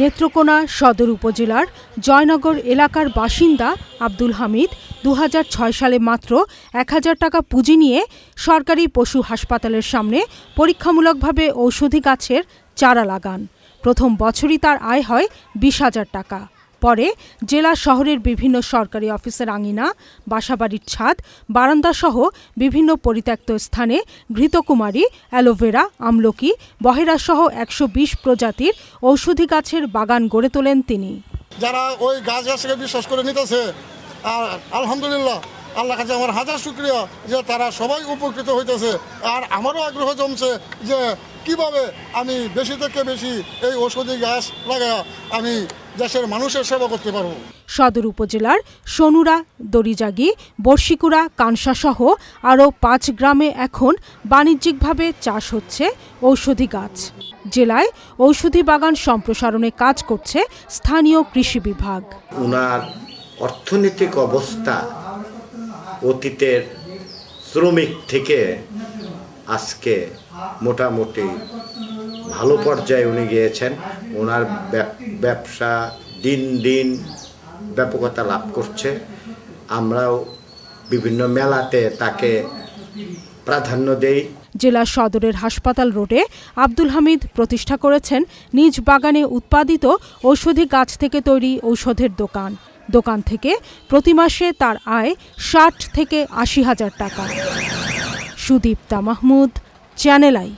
নেত্রকোনা সদর উপজেলার জয়নগর এলাকার বাসিন্দা আব্দুল হামিদ দু সালে মাত্র এক টাকা পুঁজি নিয়ে সরকারি পশু হাসপাতালের সামনে পরীক্ষামূলকভাবে ঔষধি গাছের চারা লাগান প্রথম বছরই তার আয় হয় বিশ হাজার টাকা পরে জেলা শহরের বিভিন্ন সরকারি অফিসের আঙিনা বাসাবাড়ির ছাদ বারান্দাসহ বিভিন্ন পরিত্যক্ত স্থানে ঘৃতকুমারী অ্যালোভেরা আমলকি বহেরাসহ একশো বিশ প্রজাতির ঔষধি গাছের বাগান গড়ে তোলেন তিনি যারা ওই গাছ গাছকে বিশ্বাস করে নিতেছে আর আলহামদুলিল্লাহ আল্লাহ কাছে আমার হাজার শুক্রিয়া যে তারা সবাই উপকৃত হইতেছে আর আমারও আগ্রহ জমছে যে কিভাবে আমি বেশি থেকে বেশি এই ঔষধি গাছ লাগা আমি দেশের মানুষের সেবা করতে পারবো সদর উপজেলার সনুরা দরিজাগি বর্ষিকুড়া কানসাসহ আরও পাঁচ গ্রামে এখন বাণিজ্যিকভাবে চাষ হচ্ছে ঔষধি গাছ জেলায় ঔষধি বাগান সম্প্রসারণে কাজ করছে স্থানীয় কৃষি বিভাগ অর্থনৈতিক অবস্থা অতীতের শ্রমিক থেকে আজকে মোটামুটি ভালো পর্যায়ে উনি গিয়েছেন ওনার ব্যবসা দিন দিন ব্যাপকতা লাভ করছে আমরাও বিভিন্ন মেলাতে তাকে প্রাধান্য দেই জেলা সদরের হাসপাতাল রোডে আব্দুল হামিদ প্রতিষ্ঠা করেছেন নিজ বাগানে উৎপাদিত ঔষধি গাছ থেকে তৈরি ঔষধের দোকান দোকান থেকে প্রতি মাসে তার আয় ষাট থেকে আশি হাজার টাকা সুদীপ্তা মাহমুদ চ্যানেল আই